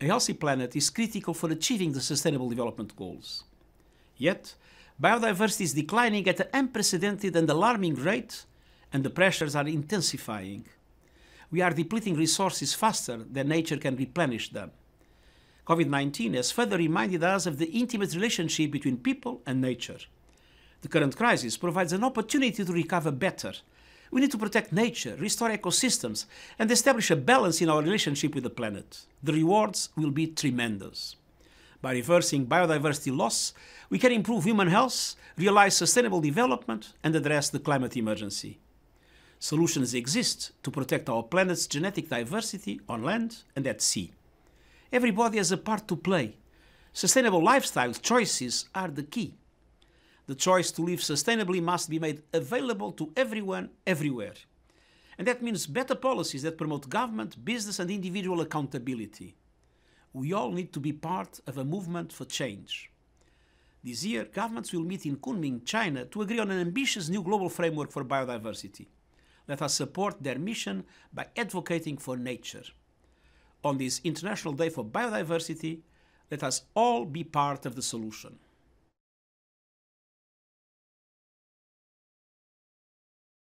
a healthy planet is critical for achieving the Sustainable Development Goals. Yet, biodiversity is declining at an unprecedented and alarming rate, and the pressures are intensifying. We are depleting resources faster than nature can replenish them. COVID 19 has further reminded us of the intimate relationship between people and nature. The current crisis provides an opportunity to recover better we need to protect nature, restore ecosystems, and establish a balance in our relationship with the planet. The rewards will be tremendous. By reversing biodiversity loss, we can improve human health, realize sustainable development, and address the climate emergency. Solutions exist to protect our planet's genetic diversity on land and at sea. Everybody has a part to play. Sustainable lifestyle choices are the key the choice to live sustainably must be made available to everyone, everywhere. And that means better policies that promote government, business, and individual accountability. We all need to be part of a movement for change. This year, governments will meet in Kunming, China, to agree on an ambitious new global framework for biodiversity. Let us support their mission by advocating for nature. On this International Day for Biodiversity, let us all be part of the solution.